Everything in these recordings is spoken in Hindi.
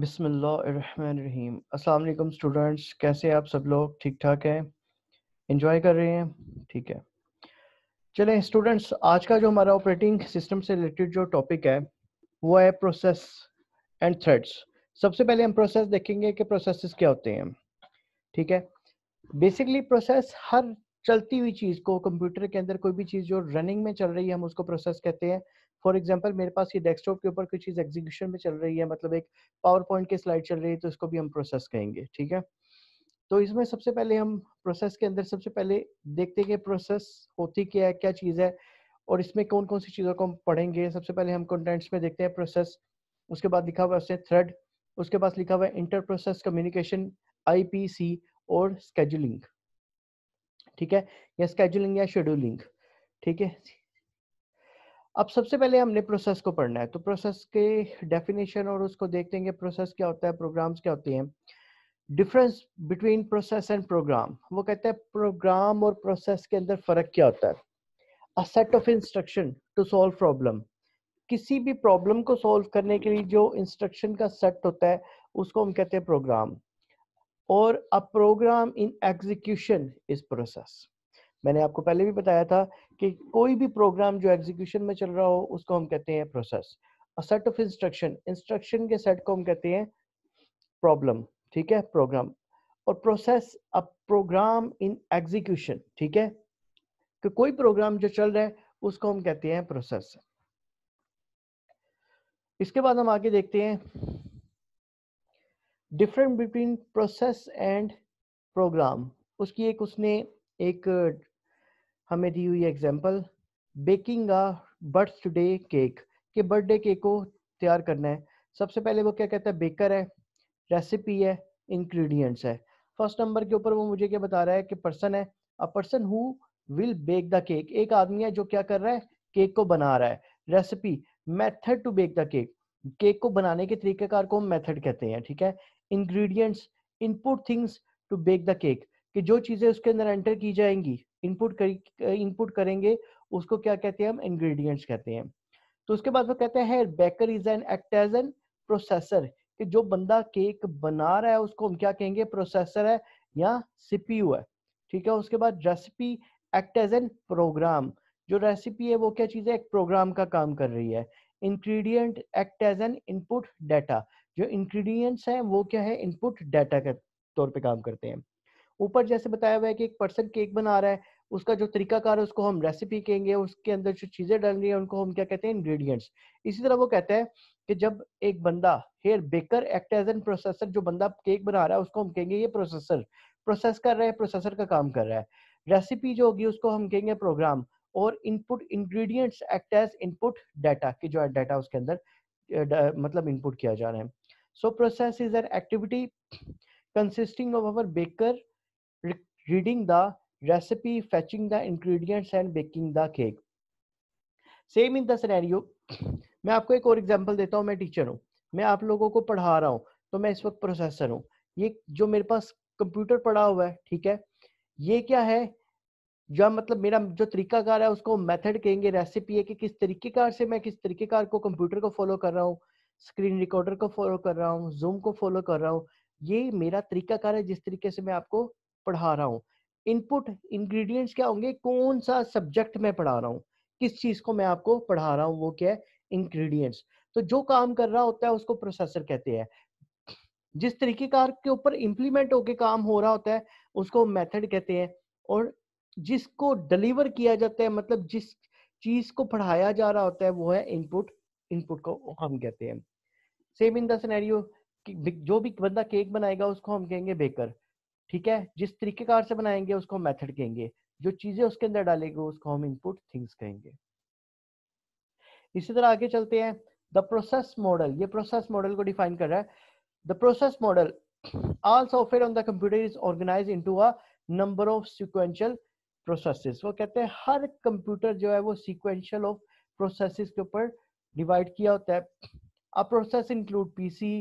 बिसमीम अस्सलाम स्टूडेंट्स कैसे आप सब लोग ठीक ठाक हैं इन्जॉय कर रहे हैं ठीक है चले स्टूडेंट्स आज का जो हमारा ऑपरेटिंग सिस्टम से रिलेटेड जो टॉपिक है वो है प्रोसेस एंड थ्रेड्स सबसे पहले हम प्रोसेस देखेंगे कि प्रोसेस क्या होते हैं ठीक है बेसिकली प्रोसेस हर चलती हुई चीज़ को कंप्यूटर के अंदर कोई भी चीज़ जो रनिंग में चल रही है हम उसको प्रोसेस कहते हैं फॉर एग्जाम्पल मेरे पास ये डेस्कटॉप के ऊपर कोई चीज़ एग्जीक्यूशन में चल रही है मतलब एक पावर पॉइंट की स्लाइड चल रही है तो इसको भी हम प्रोसेस कहेंगे ठीक है तो इसमें सबसे पहले हम प्रोसेस के अंदर सबसे पहले देखते हैं कि प्रोसेस होती क्या है क्या चीज़ है और इसमें कौन कौन सी चीज़ों को हम पढ़ेंगे सबसे पहले हम कंटेंट्स में देखते हैं प्रोसेस उसके बाद लिखा हुआ है थ्रेड उसके पास लिखा हुआ है इंटर प्रोसेस कम्युनिकेशन आईपीसी और स्केजुलिंग ठीक है या स्केजुलिंग या शेड्यूलिंग ठीक है अब सबसे पहले हमने प्रोसेस को पढ़ना है तो प्रोसेस के डेफिनेशन और उसको देख लेंगे प्रोसेस क्या होता है प्रोग्राम्स क्या होते हैं difference between process and program वो कहते हैं प्रोग्राम और प्रोसेस के अंदर फर्क क्या होता है a set of instruction to solve problem किसी भी प्रॉब्लम को सॉल्व करने के लिए जो इंस्ट्रक्शन का सेट होता है उसको हम कहते हैं प्रोग्राम और a program in execution is process मैंने आपको पहले भी बताया था कि कोई भी प्रोग्राम जो एग्जीक्यूशन में चल रहा हो उसको हम कहते हैं process set of instruction instruction के सेट को हम कहते हैं प्रॉब्लम ठीक है प्रोग्राम और process a program in execution ठीक है कि कोई प्रोग्राम जो चल रहा है उसको हम कहते हैं प्रोसेस इसके बाद हम आगे देखते हैं different between process and program उसकी एक उसने एक हमें दी हुई example baking a birthday cake के बर्थडे केक को तैयार करना है सबसे पहले वो क्या कहता है बेकर है रेसिपी है इंग्रेडिएंट्स है फर्स्ट नंबर के ऊपर वो मुझे क्या बता रहा है कि पर्सन है a person who will bake the cake एक आदमी है जो क्या कर रहा है केक को बना रहा है recipe method to bake the cake cake को बनाने के तरीकेकार को हम मेथड कहते हैं ठीक है ingredients input things to bake the cake कि जो चीज़ें उसके अंदर एंटर की जाएंगी इनपुट कर इनपुट करेंगे उसको क्या कहते हैं हम इंग्रेडिएंट्स कहते हैं तो उसके बाद वो कहते हैं baker is an act as an processor कि जो बंदा केक बना रहा है उसको हम क्या कहेंगे प्रोसेसर है या सीपीयू है ठीक है उसके बाद recipe act as an program जो रेसिपी है वो क्या चीज़ है एक प्रोग्राम का काम कर रही है ingredient act as an input data जो इंग्रेडिएंट्स हैं वो क्या है इनपुट डाटा के तौर पे काम करते हैं ऊपर जैसे बताया हुआ है कि एक पर्सन केक बना रहा है उसका जो तरीकाकार है उसको हम रेसिपी कहेंगे उसके अंदर जो चीजें डाल रही है उनको हम क्या कहते हैं इंग्रेडिएंट्स इसी तरह वो कहता है कि जब एक बंदा here baker act as an processor जो बंदा केक बना रहा है उसको हम कहेंगे ये प्रोसेसर प्रोसेस कर रहा है प्रोसेसर का काम कर रहा है रेसिपी जो होगी उसको हम कहेंगे प्रोग्राम और input ingredients act as input data की जो है डाटा उसके अंदर मतलब इनपुट किया जा रहा है so process is an activity consisting of our baker reading the recipe, fetching the ingredients and baking the cake. same in the scenario मैं आपको एक और एग्जाम्पल देता हूँ मैं टीचर हूँ मैं आप लोगों को पढ़ा रहा हूँ तो मैं इस वक्त प्रोसेसर हूँ ये जो मेरे पास कंप्यूटर पड़ा हुआ है ठीक है ये क्या है जो मतलब मेरा जो तरीकाकार है उसको मेथड कहेंगे रेसिपी है कि किस तरीकेकार से मैं किस तरीकेकार को कंप्यूटर को फॉलो कर रहा हूँ स्क्रीन रिकॉर्डर को फॉलो कर रहा हूँ जूम को फॉलो कर रहा हूँ ये मेरा तरीकाकार है जिस तरीके से मैं आपको पढ़ा रहा हूँ इनपुट इंग्रेडिएंट्स क्या होंगे कौन सा सब्जेक्ट मैं पढ़ा रहा हूँ किस चीज़ को मैं आपको पढ़ा रहा हूँ वो क्या है इंग्रेडिएंट्स तो जो काम कर रहा होता है उसको प्रोसेसर कहते हैं जिस तरीकेकार के ऊपर इंप्लीमेंट होके काम हो रहा होता है उसको मेथड कहते हैं और जिसको डिलीवर किया जाता है मतलब जिस चीज को पढ़ाया जा रहा होता है वो है इनपुट इनपुट को हम कहते हैं सेम इन दिनेरियो जो भी बंदा केक बनाएगा उसको हम कहेंगे बेकर ठीक है जिस तरीके कार से बनाएंगे उसको हम मेथड कहेंगे जो चीजें उसके अंदर डालेंगे उसको हम इनपुट थिंग्स कहेंगे इसी तरह आगे चलते हैं द प्रोसेस मॉडल ये प्रोसेस मॉडल को डिफाइन कर रहा है the process model all software on the computer is organize into a number of sequential processes वो कहते हैं हर कंप्यूटर जो है वो सिक्वेंशियल ऑफ प्रोसेसेस के ऊपर डिवाइड किया होता है a process include PC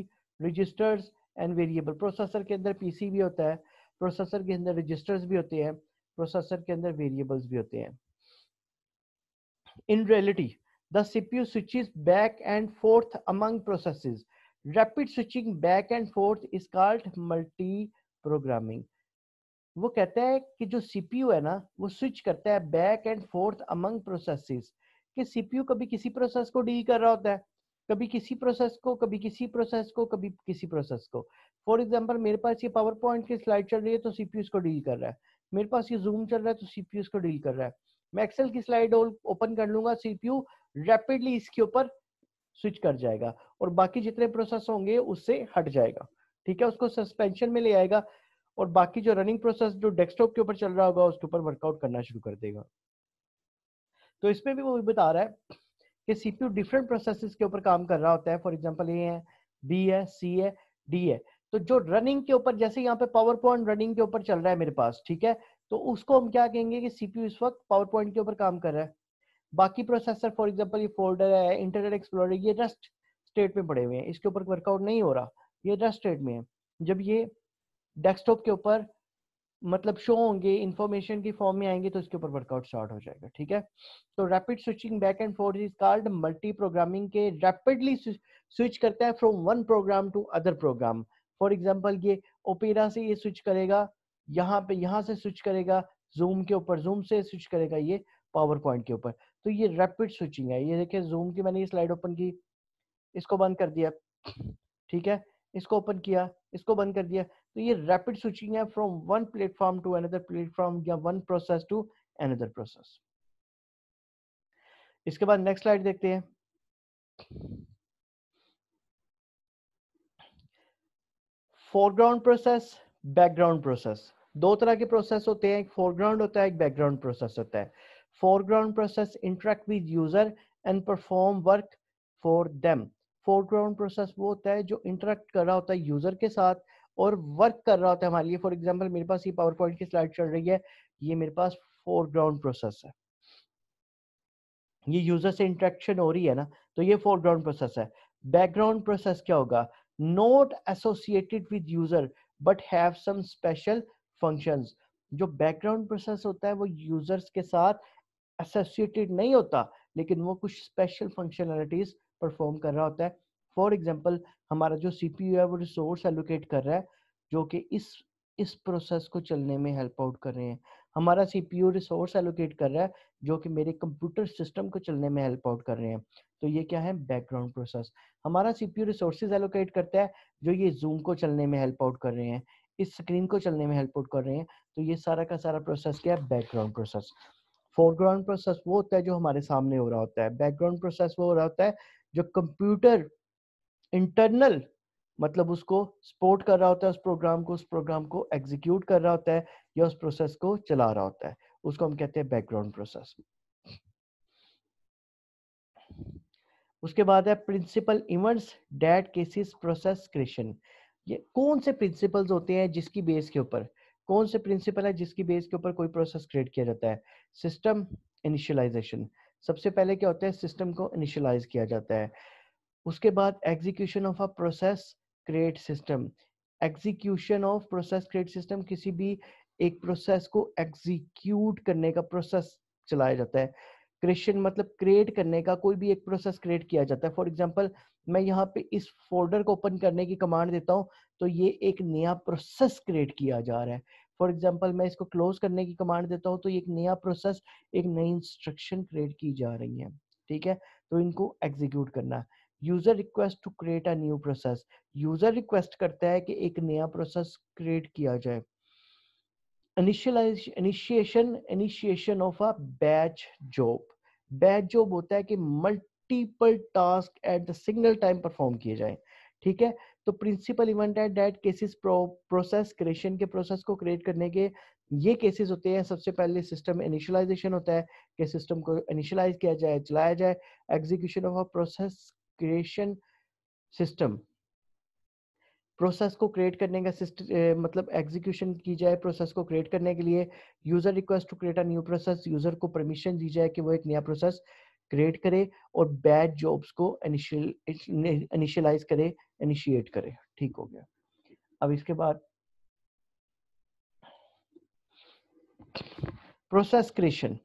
registers and variable processor के अंदर पीसी भी होता है प्रोसेसर के अंदर रजिस्टर्स भी होते हैं प्रोसेसर के अंदर वेरिएबल्स भी होते हैं in reality the CPU switches back and forth among processes rapid switching back and forth is called multi programming वो कहते हैं कि जो सीपीयू है ना वो स्विच करता है back and forth among processes कि सीपीयू कभी किसी प्रोसेस को डील कर रहा होता है कभी किसी प्रोसेस को कभी किसी प्रोसेस को कभी किसी प्रोसेस को फॉर एग्जाम्पल मेरे पास ये पावर पॉइंट की स्लाइड चल रही है तो सीपीयू इसको डील कर रहा है मेरे पास ये जूम चल रहा है तो सीपीयू इसको डील कर रहा है मैं एक्सेल की स्लाइड ओपन कर लूंगा सीपीयू रैपिडली इसके ऊपर स्विच कर जाएगा और बाकी जितने प्रोसेस होंगे उससे हट जाएगा ठीक है उसको सस्पेंशन में ले आएगा और बाकी जो रनिंग प्रोसेस जो डेस्कटॉप के ऊपर चल रहा होगा उसके ऊपर वर्कआउट करना शुरू कर देगा तो इसमें भी वो बता रहा है कि सीपीयू डिफरेंट प्रोसेसेस के ऊपर काम कर रहा होता है फॉर एग्जांपल ये है बी है सी है डी है तो जो रनिंग के ऊपर जैसे यहाँ पे पावर पॉइंट रनिंग के ऊपर चल रहा है मेरे पास ठीक है तो उसको हम क्या कहेंगे कि सीपीयू इस वक्त पावर पॉइंट के ऊपर काम कर रहा है बाकी प्रोसेसर फॉर एग्जाम्पल ये फोल्डर है इंटरनेट एक्सप्लोर ये रस्ट स्टेट में पड़े हुए हैं इसके ऊपर वर्कआउट नहीं हो रहा ये रस्ट स्टेट में है जब ये डेस्कटॉप के ऊपर मतलब शो होंगे इंफॉर्मेशन की फॉर्म में आएंगे तो इसके ऊपर वर्कआउट स्टार्ट हो जाएगा ठीक है तो rapid switching back and forth is called multi programming के रैपिडली स्विच करता है from one program to other program for example ये ओपेरा से ये स्विच करेगा यहाँ पे यहाँ से स्विच करेगा जूम के ऊपर जूम से स्विच करेगा ये पावर पॉइंट के ऊपर तो ये रैपिड स्विचिंग है ये देखिए जूम की मैंने ये स्लाइड ओपन की इसको बंद कर दिया ठीक है इसको ओपन किया इसको बंद कर दिया तो ये रैपिड स्विचिंग है from one platform to another platform या one process to another process इसके बाद नेक्स्ट स्लाइड देखते हैं फोरग्राउंड प्रोसेस बैकग्राउंड प्रोसेस दो तरह के प्रोसेस होते हैं एक फोरग्राउंड होता है एक बैकग्राउंड प्रोसेस होता है foreground process interact with user and perform work for them foreground process वो होता है जो इंटरेक्ट कर रहा होता है यूजर के साथ और वर्क कर रहा होता है हमारे लिए फॉर एग्जाम्पल मेरे पास ये पावर पॉइंट की स्लाइड चल रही है ये मेरे पास फोरग्राउंड प्रोसेस है ये यूजर से इंट्रेक्शन हो रही है ना तो ये फोरग्राउंड प्रोसेस है बैकग्राउंड प्रोसेस क्या होगा not associated with user but have some special functions जो बैकग्राउंड प्रोसेस होता है वो यूजर्स के साथ एसोसिएटेड नहीं होता लेकिन वो कुछ स्पेशल फंक्शनलिटीज परफॉर्म कर रहा होता है फॉर एग्जाम्पल हमारा जो सी पी यू है वो रिसोर्स एलोकेट कर रहा है जो कि इस इस प्रोसेस को चलने में हेल्प आउट कर रहे हैं हमारा सी रिसोर्स एलोकेट कर रहा है जो कि मेरे कंप्यूटर सिस्टम को चलने में हेल्प आउट कर रहे हैं तो ये क्या है बैकग्राउंड प्रोसेस हमारा सी पी रिसोर्सेज एलोकेट करता है जो ये जूम को चलने में हेल्प आउट कर रहे हैं इस स्क्रीन को चलने में हेल्प आउट कर रहे हैं तो ये सारा का सारा प्रोसेस क्या है बैकग्राउंड प्रोसेस फोरग्राउंड प्रोसेस वो होता है जो हमारे सामने हो रहा होता है बैकग्राउंड प्रोसेस वो हो रहा होता है जो कंप्यूटर इंटरनल मतलब उसको सपोर्ट कर रहा होता है उस प्रोग्राम को उस प्रोग्राम को एग्जीक्यूट कर रहा होता है या उस प्रोसेस को चला रहा होता है उसको हम कहते हैं बैकग्राउंड प्रोसेस उसके बाद है principal events that causes process creation ये कौन से प्रिंसिपल्स होते हैं जिसकी बेस के ऊपर कौन से प्रिंसिपल है जिसकी बेस के ऊपर कोई प्रोसेस क्रिएट किया जाता है सिस्टम इनिशियलाइजेशन सबसे पहले क्या होता है सिस्टम को इनिशियलाइज किया जाता है उसके बाद execution of a process create system execution of process create system किसी भी एक प्रोसेस को एग्जीक्यूट करने का प्रोसेस चलाया जाता है क्रिएशन मतलब क्रिएट करने का कोई भी एक प्रोसेस क्रिएट किया जाता है फॉर एग्जांपल मैं यहाँ पे इस फोल्डर को ओपन करने की कमांड देता हूँ तो ये एक नया प्रोसेस क्रिएट किया जा रहा है फॉर एग्जाम्पल मैं इसको क्लोज करने की कमांड देता हूँ तो एक नया प्रोसेस एक नई इंस्ट्रक्शन क्रिएट की जा रही है ठीक है तो इनको एग्जीक्यूट करना user request to create a new process user request करता है कि एक नया प्रोसेस क्रिएट किया जाए initialization initiation of a batch job batch job होता है कि multiple task at the single time perform किए जाए ठीक है तो प्रिंसिपल इवेंट है डेट केसेस प्रोसेस क्रिएशन के प्रोसेस को क्रिएट करने के ये केसेस होते हैं सबसे पहले सिस्टम इनिशियलाइजेशन होता है कि सिस्टम को इनिशियलाइज किया जाए चलाया जाए execution of a process creation system process को क्रिएट करने का सिस्टम मतलब एग्जीक्यूशन की जाए प्रोसेस को क्रिएट करने के लिए user request to create a new process user को परमिशन दी जाए कि वो एक नया प्रोसेस क्रिएट करे और बैड जॉब्स को इनिशियलाइज करे इनिशिएट करे ठीक हो गया अब इसके बाद प्रोसेस क्रिएशन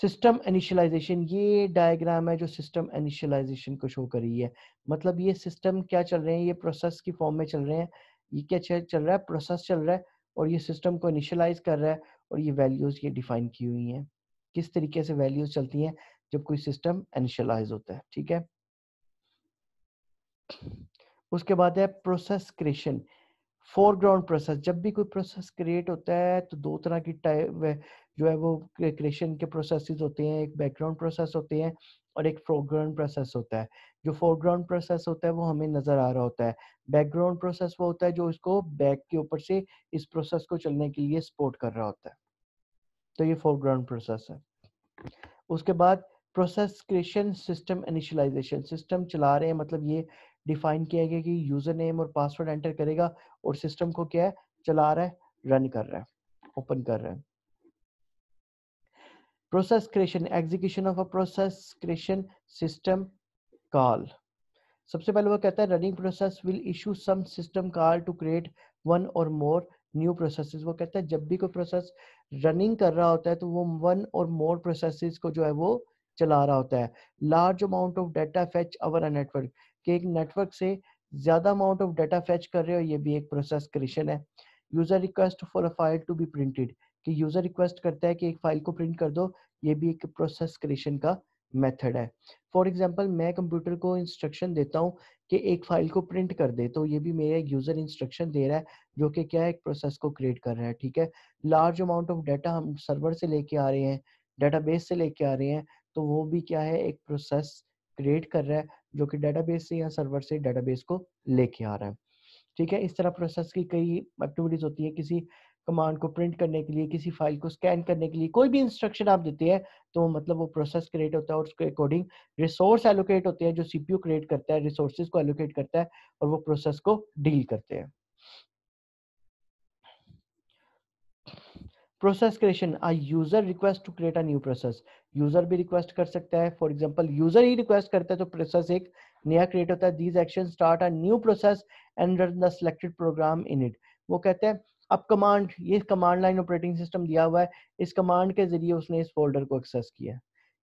सिस्टम इनिशियलाइजेशन ये डायग्राम है जो सिस्टम इनिशियलाइजेशन को शो कर रही है मतलब ये सिस्टम क्या चल रहे हैं ये प्रोसेस की फॉर्म में चल रहे हैं ये क्या चल रहा है प्रोसेस चल रहा है और ये सिस्टम को इनिशियलाइज कर रहा है और ये वैल्यूज ये डिफाइन की हुई हैं किस तरीके से वैल्यूज चलती हैं जब कोई सिस्टम इनिशियलाइज होता है ठीक है उसके बाद है प्रोसेस क्रिएशन फोरग्राउंड प्रोसेस जब भी कोई प्रोसेस क्रिएट होता है तो दो तरह की टाइप जो है वो क्रिएशन के प्रोसेसेस होते हैं एक बैकग्राउंड प्रोसेस होते हैं और एक फोरग्राउंड प्रोसेस होता है जो फोरग्राउंड प्रोसेस होता है वो हमें नज़र आ रहा होता है बैकग्राउंड प्रोसेस वो होता है जो इसको बैक के ऊपर से इस प्रोसेस को चलने के लिए सपोर्ट कर रहा होता है तो ये फोरग्राउंड प्रोसेस है उसके बाद process creation system initialization system चला रहे हैं मतलब ये डिफाइन किया गया कि यूजर नेम और पासवर्ड एंटर करेगा और सिस्टम को क्या है चला रहा है रन कर रहा है ओपन कर रहा है process creation execution of a process creation system call सबसे पहले वो कहता है running process will issue some system call to create one और मोर न्यू प्रोसेसेस वो कहता है जब भी कोई प्रोसेस रनिंग कर रहा होता है तो वो वन और मोर प्रोसेसेस को जो है वो चला रहा होता है large amount of data fetch our network कि एक नेटवर्क से ज़्यादा अमाउंट ऑफ डाटा फैच कर रहे हो ये भी एक प्रोसेस क्रिएशन है user request for a file to be printed कि यूज़र रिक्वेस्ट करता है कि एक फाइल को प्रिंट कर दो ये भी एक प्रोसेस क्रिएशन का मेथड है फॉर एग्जाम्पल मैं कंप्यूटर को इंस्ट्रक्शन देता हूँ कि एक फाइल को प्रिंट कर दे तो ये भी मेरा एक यूज़र इंस्ट्रक्शन दे रहा है जो कि क्या है एक प्रोसेस को क्रिएट कर रहा है ठीक है लार्ज अमाउंट ऑफ डाटा हम सर्वर से लेके आ रहे हैं डाटाबेस से लेके आ रहे हैं तो वो भी क्या है एक प्रोसेस क्रिएट कर रहा है जो कि डेटाबेस से या सर्वर से डेटाबेस को लेके आ रहा है ठीक है इस तरह प्रोसेस की कई एक्टिविटीज होती है किसी कमांड को प्रिंट करने के लिए किसी फाइल को स्कैन करने के लिए कोई भी इंस्ट्रक्शन आप देते हैं तो मतलब वो प्रोसेस क्रिएट होता है और उसके अकॉर्डिंग रिसोर्स एलोकेट होते हैं जो सीपीयू क्रिएट करता है रिसोर्सेज को एलोकेट करता है और वो प्रोसेस को डील करते हैं process creation a user request to create a new process user भी रिक्वेस्ट कर सकता है फॉर एग्जाम्पल यूजर ही रिक्वेस्ट करता है तो प्रोसेस एक नया क्रिएट होता है these action start a new process and run the selected program in it वो कहते हैं अब कमांड ये कमांड लाइन ऑपरेटिंग सिस्टम दिया हुआ है इस कमांड के जरिए उसने इस फोल्डर को एक्सेस किया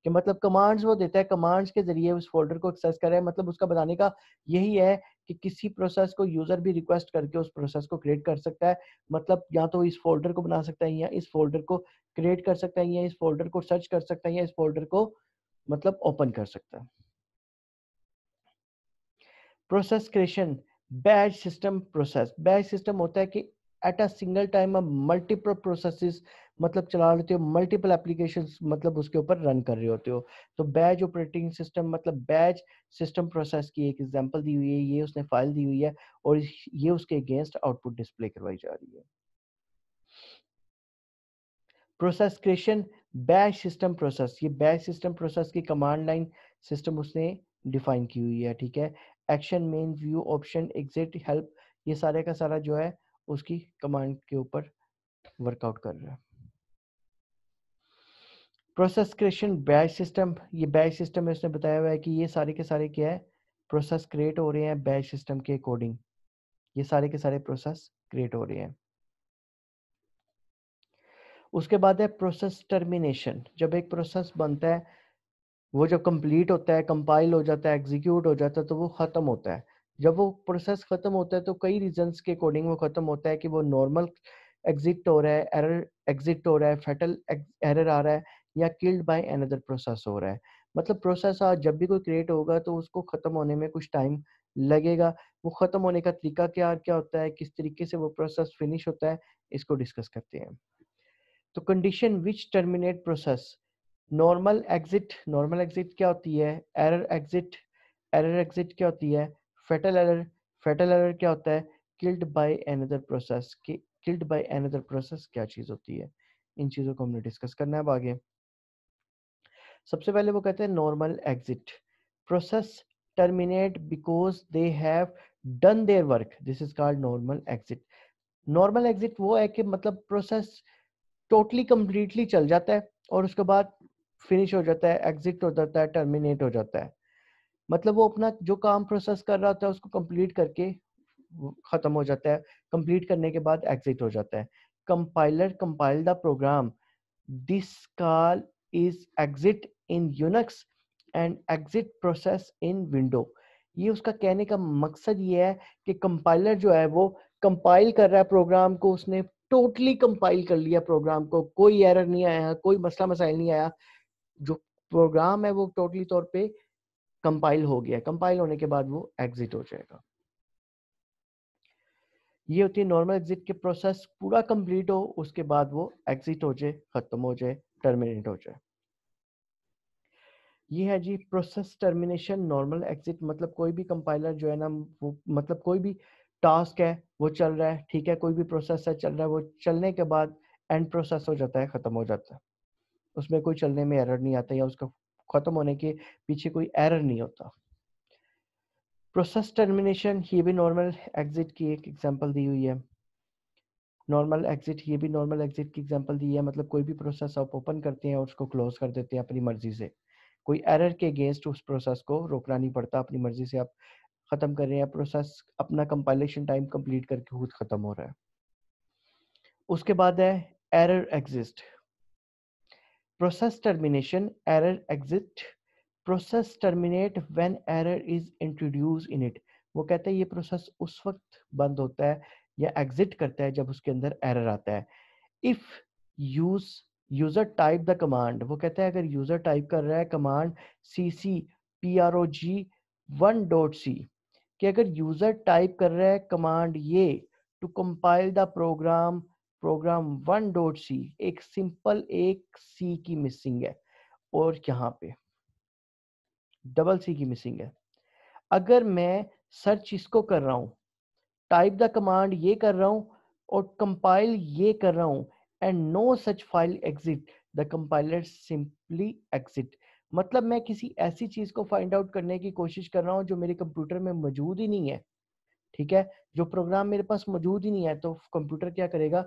कि मतलब कमांड्स वो देता है कमांड्स के जरिए उस फोल्डर को एक्सेस कर रहा है मतलब उसका बताने का यही है कि किसी प्रोसेस को यूजर भी रिक्वेस्ट करके उस प्रोसेस को क्रिएट कर सकता है मतलब या तो इस फोल्डर को बना सकता है या इस फोल्डर को क्रिएट कर सकता है या इस फोल्डर को सर्च कर सकता है या इस फोल्डर को मतलब ओपन कर सकता है process creation batch system process batch system होता है कि एट अ सिंगल टाइम आप मल्टीपल प्रोसेसेस मतलब चला लेते हो मल्टीपल एप्लीकेशन मतलब उसके ऊपर रन कर रहे होते हो तो बैच ऑपरेटिंग सिस्टम मतलब बैच सिस्टम प्रोसेस की एक एग्जाम्पल दी हुई है ये उसने फाइल दी हुई है और ये उसके अगेंस्ट आउटपुट डिस्प्ले करवाई जा रही है process creation batch system process ये बैच सिस्टम प्रोसेस की कमांड लाइन सिस्टम उसने डिफाइन की हुई है ठीक है action main view option exit help ये सारे का सारा जो है उसकी कमांड के ऊपर वर्कआउट कर रहा है प्रोसेस क्रिएशन बैच सिस्टम ये बैच सिस्टम है उसने बताया हुआ है कि ये सारे के सारे क्या है प्रोसेस क्रिएट हो रहे हैं बैच सिस्टम के अकॉर्डिंग ये सारे के सारे प्रोसेस क्रिएट हो रहे हैं उसके बाद है प्रोसेस टर्मिनेशन जब एक प्रोसेस बनता है वो जब कंप्लीट होता है कंपाइल हो जाता है एग्जीक्यूट हो जाता है तो वो ख़त्म होता है जब वो प्रोसेस खत्म होता है तो कई रीजन के अकॉर्डिंग वो खत्म होता है कि वो नॉर्मल एग्जिट हो रहा है एरर एग्जिट हो रहा है फेटल एरर आ रहा है या किल्ड बाय अनदर प्रोसेस हो रहा है मतलब प्रोसेस आज जब भी कोई क्रिएट होगा तो उसको ख़त्म होने में कुछ टाइम लगेगा वो ख़त्म होने का तरीका क्या क्या होता है किस तरीके से वो प्रोसेस फिनिश होता है इसको डिस्कस करते हैं तो condition which terminate process normal exit normal exit क्या होती है एरर एग्जिट एरर एग्जिट क्या होती है फेटल एरर फेटल एरर क्या होता है killed by another process killed by another process क्या चीज़ होती है इन चीज़ों को हमने डिस्कस करना है अब आगे सबसे पहले वो कहते हैं normal exit process terminate because they have done their work this is called normal exit normal exit वो है कि मतलब प्रोसेस टोटली कंप्लीटली चल जाता है और उसके बाद फिनिश हो जाता है एग्जिट हो जाता है टर्मिनेट हो जाता है मतलब वो अपना जो काम प्रोसेस कर रहा होता है उसको कंप्लीट करके खत्म हो जाता है कंप्लीट करने के बाद एग्जिट हो जाता है compiler compile the program this call is exit in Unix and exit process in window ये उसका कहने का मकसद ये है कि कंपाइलर जो है वो कंपाइल कर रहा है प्रोग्राम को उसने टोटली कंपाइल कर लिया प्रोग्राम को कोई एरर नहीं आया कोई मसला मसाइल नहीं आया जो प्रोग्राम है वो टोटली तौर पे कंपाइल हो गया कंपाइल होने के बाद वो एग्जिट हो जाएगा ये होती है नॉर्मल एग्जिट के प्रोसेस पूरा कंप्लीट हो उसके बाद वो एग्जिट हो जाए खत्म हो जाए टर्मिनेट हो जाए ये है जी प्रोसेस टर्मिनेशन नॉर्मल एग्जिट मतलब कोई भी कंपाइलर जो है ना वो मतलब कोई भी टास्क है वो चल रहा है ठीक है कोई भी प्रोसेस है चल रहा है वो चलने के बाद एंड प्रोसेस हो जाता है खत्म हो जाता है उसमें कोई चलने में एरर नहीं आता या उसका खत्म होने के पीछे कोई एरर नहीं होता प्रोसेस टर्मिनेशन ये भी नॉर्मल एग्जिट की एक एग्जांपल दी हुई है नॉर्मल एग्जिट ये भी नॉर्मल एग्जिट की एग्जांपल दी है मतलब कोई भी प्रोसेस आप ओपन करते हैं और उसको क्लोज कर देते हैं अपनी मर्जी से कोई एरर के अगेंस्ट उस प्रोसेस को रोकना नहीं पड़ता अपनी मर्जी से आप ख़त्म कर रहे हैं प्रोसेस अपना कंपाइलेशन टाइम कंप्लीट करके खुद ख़त्म हो रहा है उसके बाद है error exist process termination error exit process terminate when error is introduced in it वो कहता है ये प्रोसेस उस वक्त बंद होता है या एग्जिट करता है जब उसके अंदर एरर आता है if use user type the command वो कहता है अगर यूजर टाइप कर रहा है command C C P R O G one dot C कि अगर यूजर टाइप कर रहा है कमांड ये to compile the program program one dot C एक सिंपल एक सी की मिसिंग है और यहाँ पे डबल सी की मिसिंग है अगर मैं सर्च इसको कर रहा हूँ टाइप द कमांड ये कर रहा हूं और कंपाइल ये कर रहा हूं and no such file exit the compiler simply exit मतलब मैं किसी ऐसी चीज को फाइंड आउट करने की कोशिश कर रहा हूँ जो मेरे कंप्यूटर में मौजूद ही नहीं है ठीक है जो प्रोग्राम मेरे पास मौजूद ही नहीं है तो कंप्यूटर क्या करेगा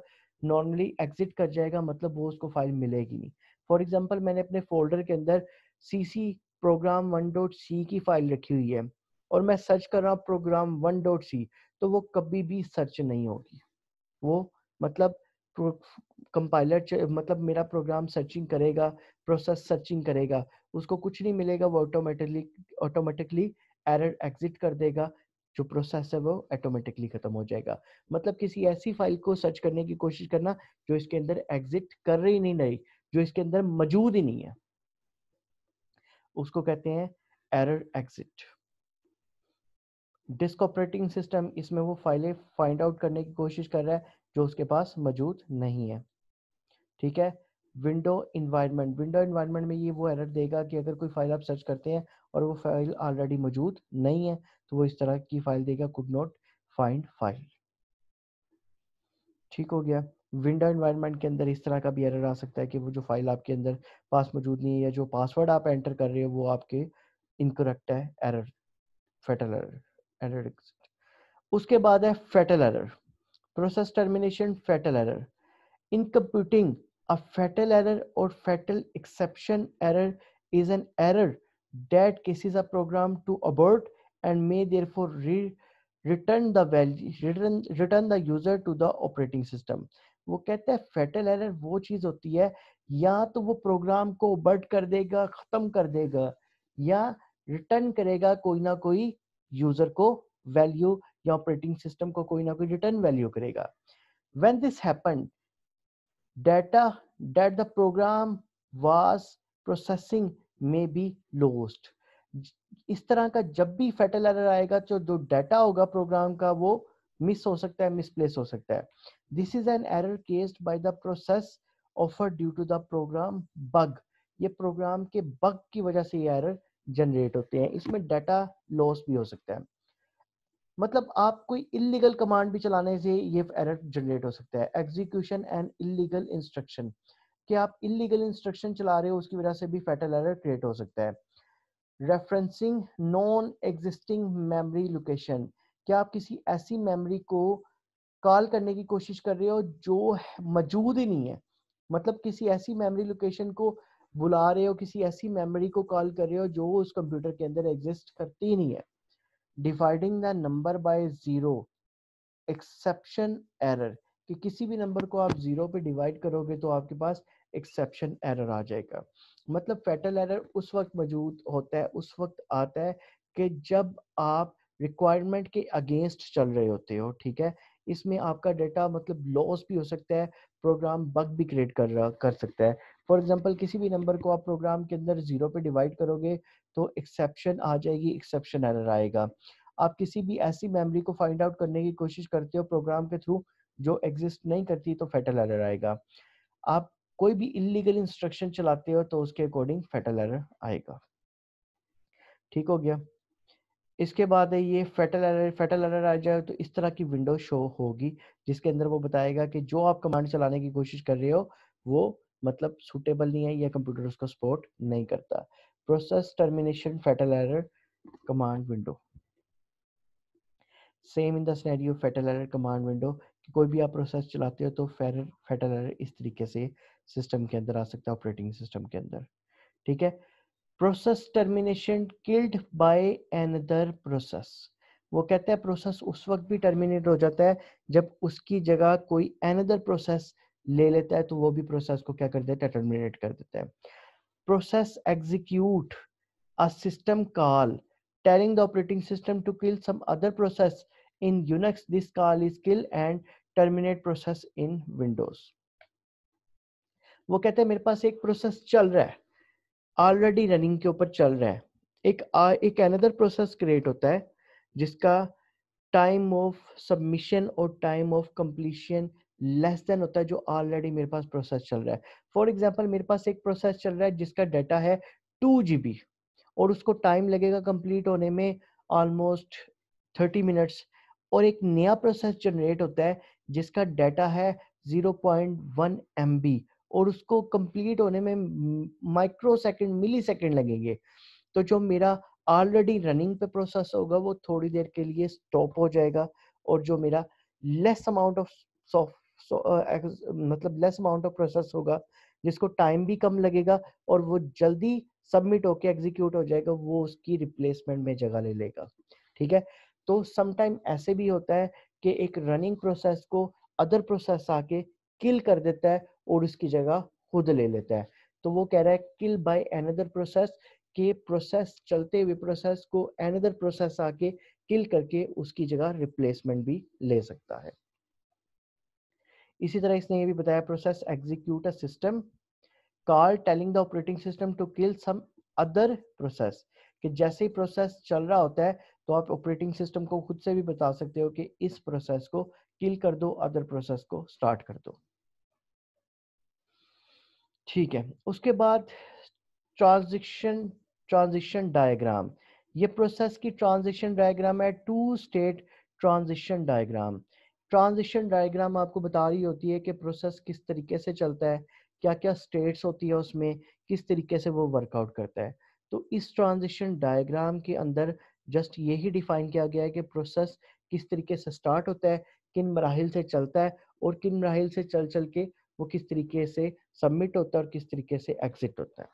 नॉर्मली एग्जिट कर जाएगा मतलब वो उसको फाइल मिलेगी नहीं फॉर एग्जाम्पल मैंने अपने फोल्डर के अंदर C C program one dot C की फाइल रखी हुई है और मैं सर्च कर रहा हूँ प्रोग्राम वन डॉट सी तो वो कभी भी सर्च नहीं होगी वो मतलब कंपाइलर मतलब मेरा प्रोग्राम सर्चिंग करेगा प्रोसेस सर्चिंग करेगा उसको कुछ नहीं मिलेगा वो ऑटोमेटिकली ऑटोमेटिकली एरर एग्जिट कर देगा जो प्रोसेस है वो ऑटोमेटिकली खत्म हो जाएगा मतलब किसी ऐसी फाइल को सर्च करने की कोशिश करना जो इसके अंदर एग्जिट कर रही नहीं रही जो इसके अंदर मौजूद ही नहीं है उसको कहते हैं error exit disk operating system इसमें वो फाइलें फाइंड आउट करने की कोशिश कर रहा है जो उसके पास मौजूद नहीं है ठीक है विंडो इन्वायरमेंट विंडो इन्वायरमेंट में ये वो एरर देगा कि अगर कोई फाइल आप सर्च करते हैं और वो फाइल ऑलरेडी मौजूद नहीं है तो वो इस तरह की फाइल देगा कुड नॉट फाइंड फाइल ठीक हो गया विंडो इन्वायरमेंट के अंदर इस तरह का भी एरर आ सकता है कि वो जो फाइल आपके अंदर पास मौजूद नहीं है या जो पासवर्ड आप एंटर कर रहे हो वो आपके इनकोरेक्ट है एरर फेटल एरर एरर उसके बाद है fatal error process termination fatal error in computing A fatal error or fatal exception error is an error that cases a program to abort and may therefore re return the value return return the user to the operating system wo कहते hai fatal error wo cheez hoti hai ya to wo program ko abort kar dega khatam kar dega ya return karega koi na koi user ko value ya operating system ko koi na koi return value karega when this happened data that the program was processing may be lost इस तरह का जब भी फेटल एरर आएगा तो जो डाटा होगा प्रोग्राम का वो मिस हो सकता है मिसप्लेस हो सकता है this is an error caused by the process offer due to the program bug ये प्रोग्राम के बग की वजह से ये एरर जनरेट होते हैं इसमें डाटा लॉस भी हो सकता है मतलब आप कोई इलीगल कमांड भी चलाने से ये एरर जनरेट हो सकता है एग्जीक्यूशन एंड इलीगल इंस्ट्रक्शन कि आप इलीगल इंस्ट्रक्शन चला रहे हो उसकी वजह से भी फैटल एरर क्रिएट हो सकता है referencing non existing memory location क्या आप किसी ऐसी मेमोरी को कॉल करने की कोशिश कर रहे हो जो मौजूद ही नहीं है मतलब किसी ऐसी मेमोरी लोकेशन को बुला रहे हो किसी ऐसी मेमोरी को कॉल कर रहे हो जो उस कंप्यूटर के अंदर एग्जिस्ट करती ही नहीं है dividing the number by zero exception error कि किसी भी नंबर को आप ज़ीरो पे डिवाइड करोगे तो आपके पास एक्सेप्शन एरर आ जाएगा मतलब फेटल एरर उस वक्त मौजूद होता है उस वक्त आता है कि जब आप रिक्वायरमेंट के अगेंस्ट चल रहे होते हो ठीक है इसमें आपका डेटा मतलब लॉस भी हो सकता है प्रोग्राम बग भी क्रिएट कर रहा कर सकता है फॉर एग्जाम्पल किसी भी नंबर को आप प्रोग्राम के अंदर जीरो पे डिवाइड करोगे तो एक्सेप्शन आ जाएगी एक्सेप्शन एरर आएगा आप किसी भी ऐसी मेमोरी को फाइंड आउट करने की कोशिश करते हो प्रोग्राम के थ्रू जो एग्जिस्ट नहीं करती तो फेटल एरर आएगा आप कोई भी इलीगल इंस्ट्रक्शन चलाते हो तो उसके अकॉर्डिंग फेटल एरर आएगा ठीक हो गया इसके बाद है ये फेटल एरर फेटल एरर आ जाए तो इस तरह की विंडो शो होगी जिसके अंदर वो बताएगा कि जो आप कमांड चलाने की कोशिश कर रहे हो वो मतलब सूटेबल नहीं है या कंप्यूटर उसको सपोर्ट नहीं करता process termination fatal error command window same in scenario fatal error command window कि कोई भी आप प्रोसेस चलाते हो तो फेरर फेटल एरर इस तरीके से सिस्टम के अंदर आ सकता है ऑपरेटिंग सिस्टम के अंदर ठीक है process termination killed by another process वो कहते हैं प्रोसेस उस वक्त भी टर्मिनेट हो जाता है जब उसकी जगह कोई एनदर प्रोसेस ले लेता है तो वो भी प्रोसेस को क्या कर देता है टर्मिनेट कर देता है process execute a system call telling the operating system to kill some other process in Unix this call is kill and terminate process in Windows वो कहते हैं मेरे पास एक प्रोसेस चल रहा है ऑलरेडी रनिंग के ऊपर चल रहा है एक आ, एक अनदर प्रोसेस क्रिएट होता है जिसका टाइम ऑफ सबमिशन और time of completion less than होता है जो ऑलरेडी मेरे पास प्रोसेस चल रहा है फॉर एग्जाम्पल मेरे पास एक प्रोसेस चल रहा है जिसका डाटा है टू जी और उसको टाइम लगेगा कंप्लीट होने में ऑलमोस्ट थर्टी मिनट्स और एक नया प्रोसेस जनरेट होता है जिसका डाटा है zero point one M B और उसको कंप्लीट होने में माइक्रो सेकेंड मिली सेकेंड लगेंगे तो जो मेरा ऑलरेडी रनिंग पे प्रोसेस होगा वो थोड़ी देर के लिए स्टॉप हो जाएगा और जो मेरा लेस अमाउंट ऑफ मतलब लेस अमाउंट ऑफ प्रोसेस होगा जिसको टाइम भी कम लगेगा और वो जल्दी सबमिट होके एग्जीक्यूट हो जाएगा वो उसकी रिप्लेसमेंट में जगह ले लेगा ठीक है तो समटाइम ऐसे भी होता है कि एक रनिंग प्रोसेस को अदर प्रोसेस आके किल कर देता है और उसकी जगह खुद ले लेता है तो वो कह रहा है किल बाय अनदर प्रोसेस के प्रोसेस चलते हुए प्रोसेस को अनदर प्रोसेस आके किल करके उसकी जगह रिप्लेसमेंट भी ले सकता है इसी तरह इसने ये भी बताया process execute a system call telling the operating system to kill some other process कि जैसे ही प्रोसेस चल रहा होता है तो आप ऑपरेटिंग सिस्टम को खुद से भी बता सकते हो कि इस प्रोसेस को किल कर दो अदर प्रोसेस को स्टार्ट कर दो ठीक है उसके बाद ट्रांजिशन ट्रांजिशन डायग्राम ये प्रोसेस की ट्रांजिशन डायग्राम है two state transition diagram transition diagram आपको बता रही होती है कि प्रोसेस किस तरीके से चलता है क्या क्या स्टेट्स होती है उसमें किस तरीके से वो वर्कआउट करता है तो इस ट्रांजिशन डायग्राम के अंदर जस्ट यही डिफाइन किया गया है कि प्रोसेस किस तरीके से स्टार्ट होता है किन मराहल से चलता है और किन मराहल से चल चल के वो किस तरीके से सबमिट होता है और किस तरीके से एग्जिट होता है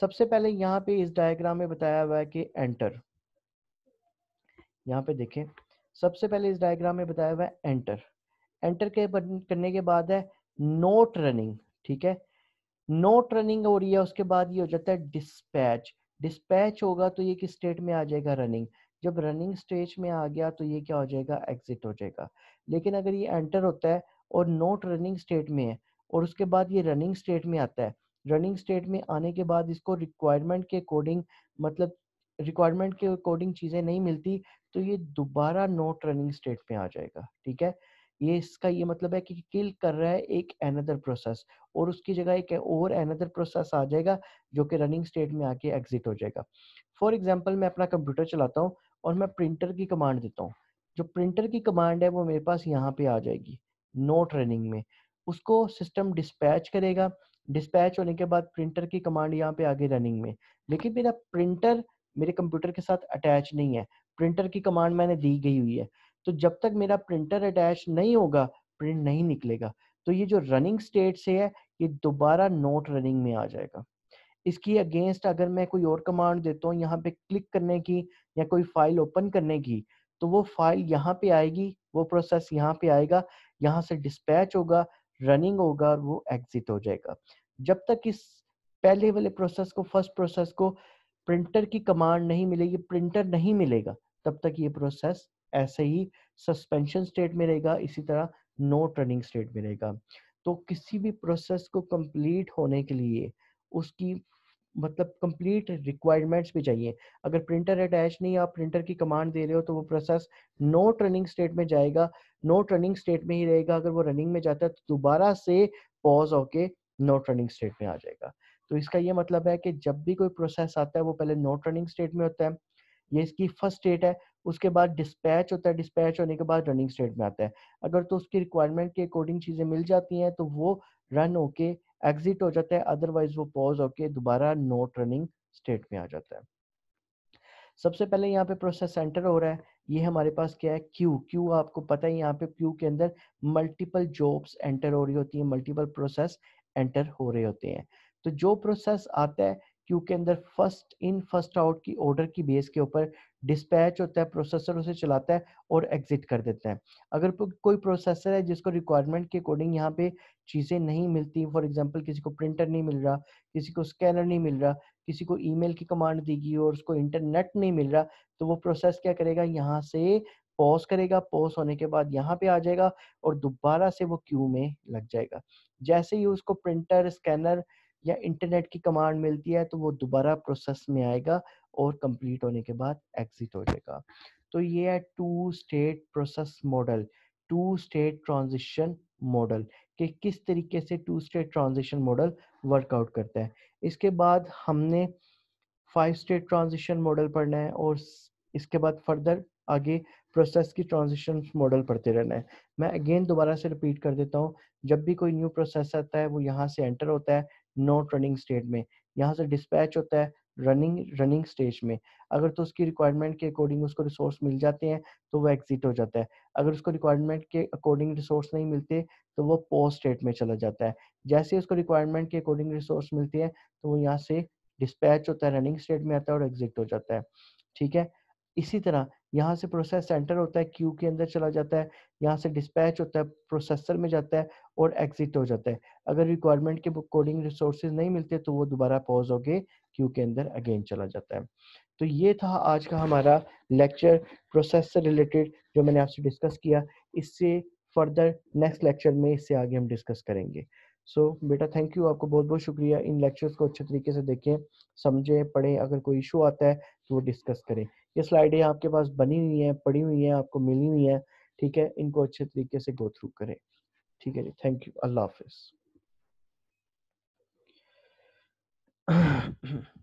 सबसे पहले यहाँ पे इस डायग्राम में बताया हुआ है कि एंटर यहाँ पे देखें सबसे पहले इस डायग्राम में बताया हुआ है एंटर एंटर के करने के बाद है नोट रनिंग ठीक है नोट रनिंग हो रही है उसके बाद ये हो जाता है डिस्पैच डिस्पैच होगा तो ये किस स्टेट में आ जाएगा रनिंग जब रनिंग स्टेज में आ गया तो ये क्या हो जाएगा एग्जिट हो जाएगा लेकिन अगर ये एंटर होता है और नोट रनिंग स्टेट में है और उसके बाद ये रनिंग स्टेट में आता है रनिंग स्टेट में आने के बाद इसको रिक्वायरमेंट के अकॉर्डिंग मतलब रिक्वायरमेंट के अकॉर्डिंग चीज़ें नहीं मिलती तो ये दोबारा नोट रनिंग स्टेट में आ जाएगा ठीक है ये इसका ये मतलब है कि किल कर रहा है एक अनदर प्रोसेस और उसकी जगह एक और अनदर प्रोसेस आ जाएगा जो कि रनिंग स्टेट में आके एग्जिट हो जाएगा फॉर एग्जाम्पल मैं अपना कंप्यूटर चलाता हूँ और मैं प्रिंटर की कमांड देता हूँ जो प्रिंटर की कमांड है वो मेरे पास यहाँ पे आ जाएगी नोट रनिंग में उसको सिस्टम डिस्पैच करेगा डिस्पैच होने के बाद प्रिंटर की कमांड यहाँ पे आगे रनिंग में लेकिन मेरा प्रिंटर मेरे कंप्यूटर के साथ अटैच नहीं है प्रिंटर की कमांड मैंने दी गई हुई है तो जब तक मेरा प्रिंटर अटैच नहीं होगा प्रिंट नहीं निकलेगा तो ये जो रनिंग स्टेट से है ये दोबारा नोट रनिंग में आ जाएगा इसकी अगेंस्ट अगर मैं कोई और कमांड देता हूँ यहाँ पे क्लिक करने की या कोई फाइल ओपन करने की तो वो फाइल यहाँ पे आएगी वो प्रोसेस यहाँ पे आएगा यहाँ से डिस्पैच होगा रनिंग होगा और वो एग्जिट हो जाएगा जब तक इस पहले वाले प्रोसेस को फर्स्ट प्रोसेस को प्रिंटर की कमांड नहीं मिलेगी प्रिंटर नहीं मिलेगा तब तक ये प्रोसेस ऐसे ही सस्पेंशन स्टेट में रहेगा इसी तरह नोट रनिंग स्टेट में रहेगा तो किसी भी प्रोसेस को कंप्लीट होने के लिए उसकी मतलब कंप्लीट रिक्वायरमेंट्स भी चाहिए अगर प्रिंटर अटैच नहीं आप प्रिंटर की कमांड दे रहे हो तो वो प्रोसेस नोट रनिंग स्टेट में जाएगा नोट रनिंग स्टेट में ही रहेगा अगर वो रनिंग में जाता है तो दोबारा से पॉज होके नोट रनिंग स्टेट में आ जाएगा तो इसका ये मतलब है कि जब भी कोई प्रोसेस आता है वो पहले नोट रनिंग स्टेट में होता है ये इसकी फर्स्ट स्टेट है उसके बाद डिस्पैच होता है डिस्पैच होने के बाद रनिंग स्टेट में आता है अगर तो उसकी रिक्वायरमेंट के अकॉर्डिंग चीज़ें मिल जाती हैं तो वो रन होके एग्जिट हो जाता है अदरवाइज वो पॉज होके दोबारा नोट रनिंग स्टेट में आ जाता है सबसे पहले यहाँ पे प्रोसेस सेंटर हो रहा है ये हमारे पास क्या है क्यू क्यू आपको पता है यहाँ पे क्यू के अंदर मल्टीपल जॉब्स एंटर हो रही होती है मल्टीपल प्रोसेस एंटर हो रहे होते हैं तो जो प्रोसेस आता है क्यू के अंदर फर्स्ट इन फर्स्ट आउट की ऑर्डर की बेस के ऊपर डिस्पैच होता है प्रोसेसर उसे चलाता है और एग्जिट कर देता है अगर कोई प्रोसेसर है जिसको रिक्वायरमेंट के अकॉर्डिंग यहाँ पे चीज़ें नहीं मिलती फॉर एग्जांपल किसी को प्रिंटर नहीं मिल रहा किसी को स्कैनर नहीं मिल रहा किसी को ईमेल की कमांड दी गई और उसको इंटरनेट नहीं मिल रहा तो वो प्रोसेस क्या करेगा यहाँ से पॉज करेगा पॉज होने के बाद यहाँ पे आ जाएगा और दोबारा से वो क्यू में लग जाएगा जैसे ही उसको प्रिंटर स्कैनर या इंटरनेट की कमांड मिलती है तो वो दोबारा प्रोसेस में आएगा और कंप्लीट होने के बाद एग्जिट हो जाएगा तो ये है two state process model two state transition model कि किस तरीके से two state transition model work out करता है इसके बाद हमने फाइव स्टेट ट्रांजिशन मॉडल पढ़ना है और इसके बाद फर्दर आगे प्रोसेस की ट्रांजिशन मॉडल पढ़ते रहना है मैं अगेन दोबारा से रिपीट कर देता हूँ जब भी कोई न्यू प्रोसेस आता है वो यहाँ से एंटर होता है नॉट रनिंग स्टेट में यहाँ से डिस्पैच होता है रनिंग रनिंग स्टेज में अगर तो उसकी रिक्वायरमेंट के अकॉर्डिंग उसको रिसोर्स मिल जाते हैं तो वो एग्जिट हो जाता है अगर उसको रिक्वायरमेंट के अकॉर्डिंग रिसोर्स नहीं मिलते तो वो पोस्ट स्टेट में चला जाता है जैसे उसको रिक्वायरमेंट के अकॉर्डिंग रिसोर्स मिलते हैं तो वो यहाँ से डिस्पैच होता है रनिंग स्टेट में आता है और एग्जिट हो जाता है ठीक है इसी तरह यहाँ से प्रोसेस सेंटर होता है क्यू के अंदर चला जाता है यहाँ से डिस्पैच होता है प्रोसेसर में जाता है और एग्जिट हो जाता है अगर रिक्वायरमेंट के कोडिंग रिसोर्सेज नहीं मिलते तो वो दोबारा पॉज हो गए क्यू के अंदर अगेन चला जाता है तो ये था आज का हमारा लेक्चर प्रोसेस से रिलेटेड जो मैंने आपसे डिस्कस किया इससे फर्दर नेक्स्ट लेक्चर में इससे आगे हम डिस्कस करेंगे सो so, बेटा थैंक यू आपको बहुत बहुत शुक्रिया इन लेक्चर्स को अच्छे तरीके से देखें समझें पढ़ें अगर कोई इशू आता है तो वो डिस्कस करें ये स्लाइडें आपके पास बनी हुई हैं पढ़ी हुई हैं आपको मिली हुई हैं ठीक है इनको अच्छे तरीके से गो थ्रू करें ठीक है जी थैंक यू अल्लाह हाफिज़